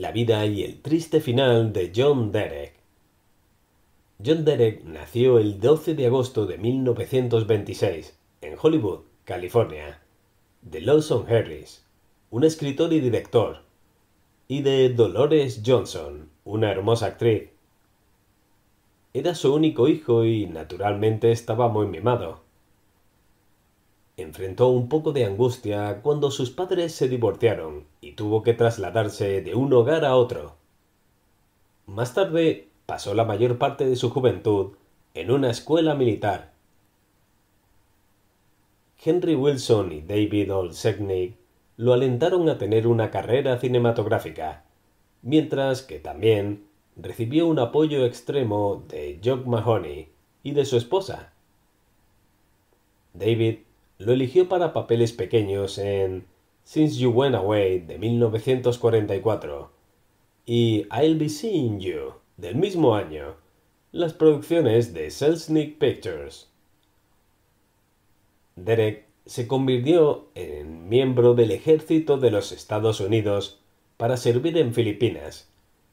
La vida y el triste final de John Derek. John Derek nació el 12 de agosto de 1926 en Hollywood, California, de Lawson Harris, un escritor y director, y de Dolores Johnson, una hermosa actriz. Era su único hijo y naturalmente estaba muy mimado enfrentó un poco de angustia cuando sus padres se divorciaron y tuvo que trasladarse de un hogar a otro. Más tarde pasó la mayor parte de su juventud en una escuela militar. Henry Wilson y David Olsechnik lo alentaron a tener una carrera cinematográfica, mientras que también recibió un apoyo extremo de Jock Mahoney y de su esposa. David lo eligió para papeles pequeños en Since You Went Away de 1944 y I'll Be Seeing You del mismo año, las producciones de Selznick Pictures. Derek se convirtió en miembro del ejército de los Estados Unidos para servir en Filipinas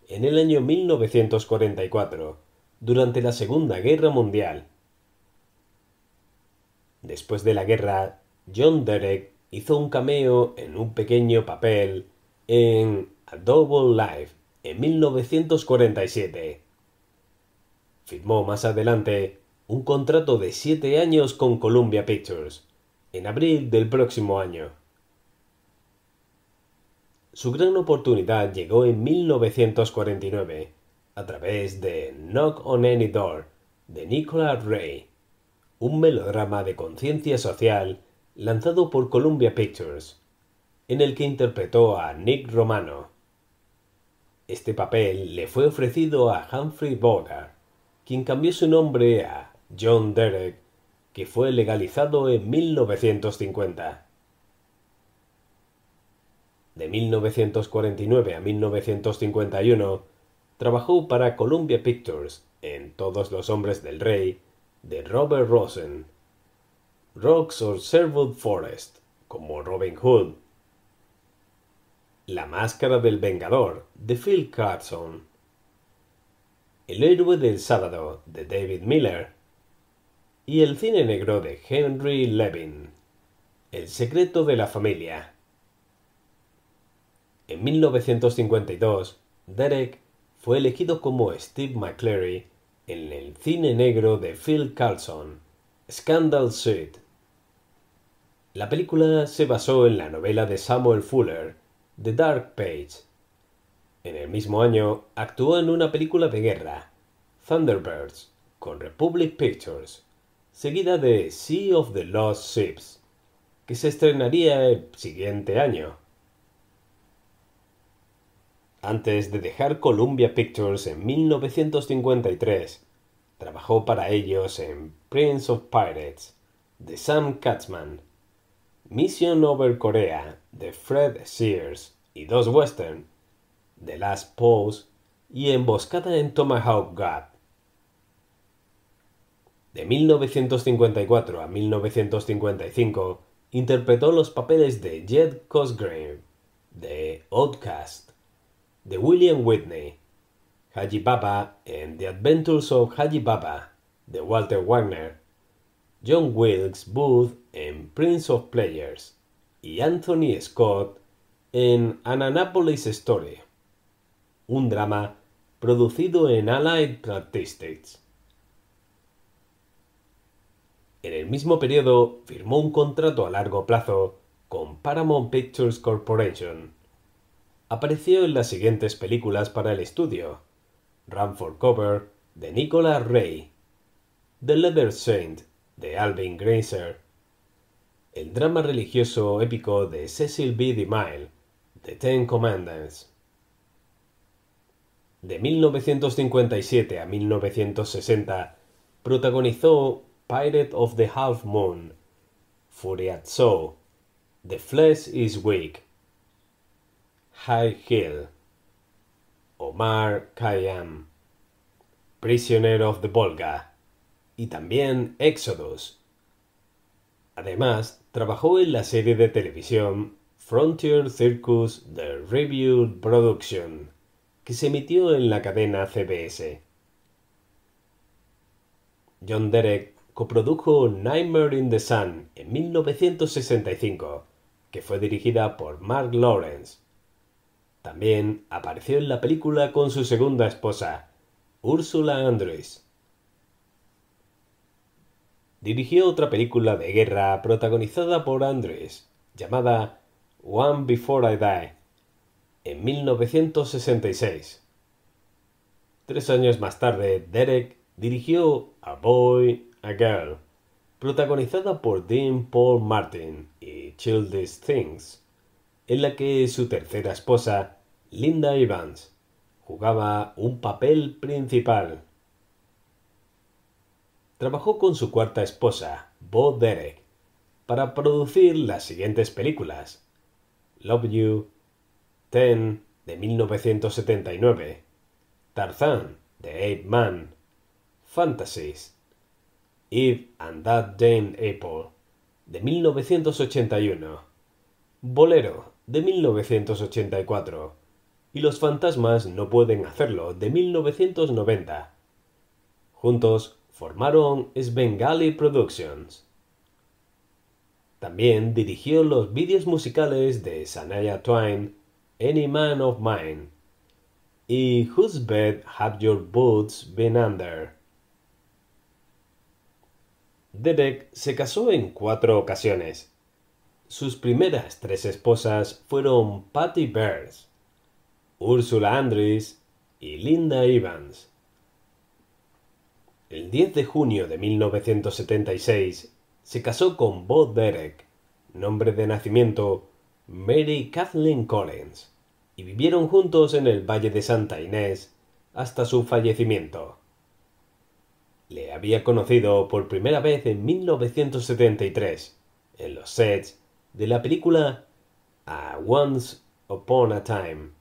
en el año 1944, durante la Segunda Guerra Mundial Después de la guerra, John Derek hizo un cameo en un pequeño papel en A Double Life en 1947. Firmó más adelante un contrato de siete años con Columbia Pictures en abril del próximo año. Su gran oportunidad llegó en 1949 a través de Knock on Any Door de Nicholas Ray un melodrama de conciencia social lanzado por Columbia Pictures, en el que interpretó a Nick Romano. Este papel le fue ofrecido a Humphrey Bogart, quien cambió su nombre a John Derek, que fue legalizado en 1950. De 1949 a 1951, trabajó para Columbia Pictures en Todos los Hombres del Rey de Robert Rosen, Rocks or Sherwood Forest, como Robin Hood, La Máscara del Vengador, de Phil Carson, El Héroe del Sábado, de David Miller, y El Cine Negro de Henry Levin, El Secreto de la Familia. En 1952, Derek fue elegido como Steve McCleary en el cine negro de Phil Carlson, Scandal Suit. La película se basó en la novela de Samuel Fuller, The Dark Page. En el mismo año actuó en una película de guerra, Thunderbirds, con Republic Pictures, seguida de Sea of the Lost Ships, que se estrenaría el siguiente año. Antes de dejar Columbia Pictures en 1953, trabajó para ellos en Prince of Pirates de Sam Katzman, Mission Over Korea de Fred Sears y dos western, The Last Pose y Emboscada en Tomahawk Gap. De 1954 a 1955 interpretó los papeles de Jed Cosgrave de Outcast de William Whitney, Haji Baba and the Adventures of Haji Baba, de Walter Wagner, John Wilkes Booth en Prince of Players y Anthony Scott en An Annapolis Story, un drama producido en Allied Artistics. En el mismo periodo firmó un contrato a largo plazo con Paramount Pictures Corporation Apareció en las siguientes películas para el estudio: Run for Cover, de Nicolas Ray, The Leather Saint, de Alvin Grazer, el drama religioso épico de Cecil B. DeMille, The Ten Commandments. De 1957 a 1960 protagonizó Pirate of the Half Moon, Furiat Soul, The Flesh is Weak, High Hill, Omar Khayyam, Prisoner of the Volga y también Exodus. Además, trabajó en la serie de televisión Frontier Circus The Review Production, que se emitió en la cadena CBS. John Derek coprodujo Nightmare in the Sun en 1965, que fue dirigida por Mark Lawrence. También apareció en la película con su segunda esposa, Ursula Andrews. Dirigió otra película de guerra protagonizada por Andrews, llamada One Before I Die, en 1966. Tres años más tarde, Derek dirigió A Boy, A Girl, protagonizada por Dean Paul Martin y Childish Things, en la que su tercera esposa Linda Evans jugaba un papel principal. Trabajó con su cuarta esposa, Bo Derek, para producir las siguientes películas: Love You, Ten de 1979, Tarzan de Ape Man, Fantasies, Eve and That Jane Apple de 1981, Bolero de 1984, y Los fantasmas no pueden hacerlo de 1990. Juntos formaron Svengali Productions. También dirigió los vídeos musicales de Sanaya Twain, Any Man of Mine y Whose Bed Have Your Boots Been Under. Derek se casó en cuatro ocasiones. Sus primeras tres esposas fueron Patty Bears, Úrsula Andrés y Linda Evans. El 10 de junio de 1976 se casó con Bob Derek, nombre de nacimiento Mary Kathleen Collins, y vivieron juntos en el Valle de Santa Inés hasta su fallecimiento. Le había conocido por primera vez en 1973, en los sets de la película A Once Upon a Time,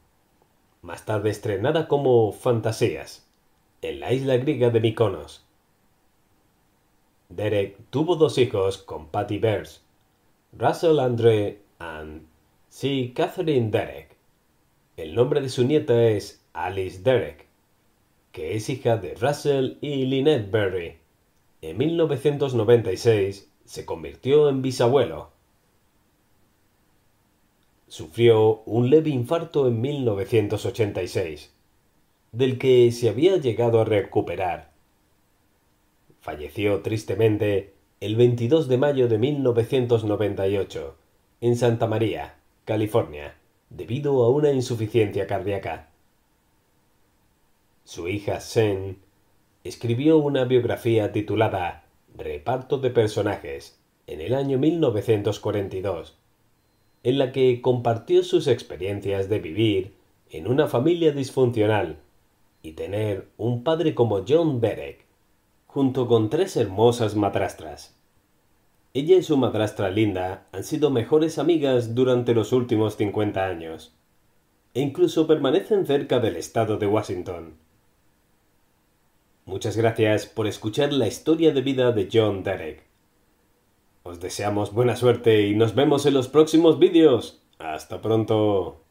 más tarde estrenada como Fantasías, en la isla griega de Mykonos. Derek tuvo dos hijos con Patty Bears, Russell Andre and C. Catherine Derek. El nombre de su nieta es Alice Derek, que es hija de Russell y Lynette Berry. En 1996 se convirtió en bisabuelo sufrió un leve infarto en 1986, del que se había llegado a recuperar. Falleció tristemente el 22 de mayo de 1998 en Santa María, California, debido a una insuficiencia cardíaca. Su hija Sen escribió una biografía titulada Reparto de personajes en el año 1942 en la que compartió sus experiencias de vivir en una familia disfuncional y tener un padre como John Derek, junto con tres hermosas madrastras. Ella y su madrastra Linda han sido mejores amigas durante los últimos 50 años, e incluso permanecen cerca del estado de Washington. Muchas gracias por escuchar la historia de vida de John Derek. Os deseamos buena suerte y nos vemos en los próximos vídeos. ¡Hasta pronto!